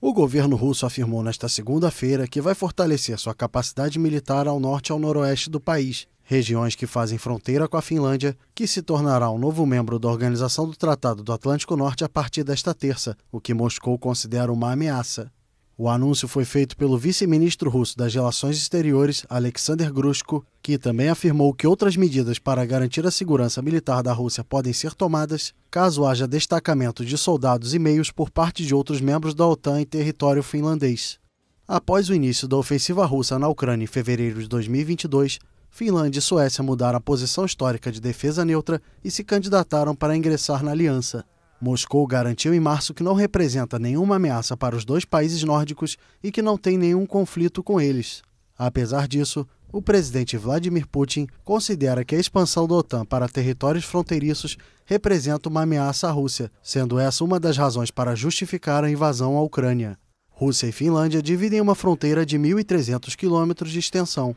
O governo russo afirmou nesta segunda-feira que vai fortalecer sua capacidade militar ao norte e ao noroeste do país, regiões que fazem fronteira com a Finlândia, que se tornará um novo membro da Organização do Tratado do Atlântico Norte a partir desta terça, o que Moscou considera uma ameaça. O anúncio foi feito pelo vice-ministro russo das Relações Exteriores, Alexander Grushko, que também afirmou que outras medidas para garantir a segurança militar da Rússia podem ser tomadas caso haja destacamento de soldados e meios por parte de outros membros da OTAN em território finlandês. Após o início da ofensiva russa na Ucrânia em fevereiro de 2022, Finlândia e Suécia mudaram a posição histórica de defesa neutra e se candidataram para ingressar na aliança. Moscou garantiu em março que não representa nenhuma ameaça para os dois países nórdicos e que não tem nenhum conflito com eles. Apesar disso, o presidente Vladimir Putin considera que a expansão da OTAN para territórios fronteiriços representa uma ameaça à Rússia, sendo essa uma das razões para justificar a invasão à Ucrânia. Rússia e Finlândia dividem uma fronteira de 1.300 quilômetros de extensão.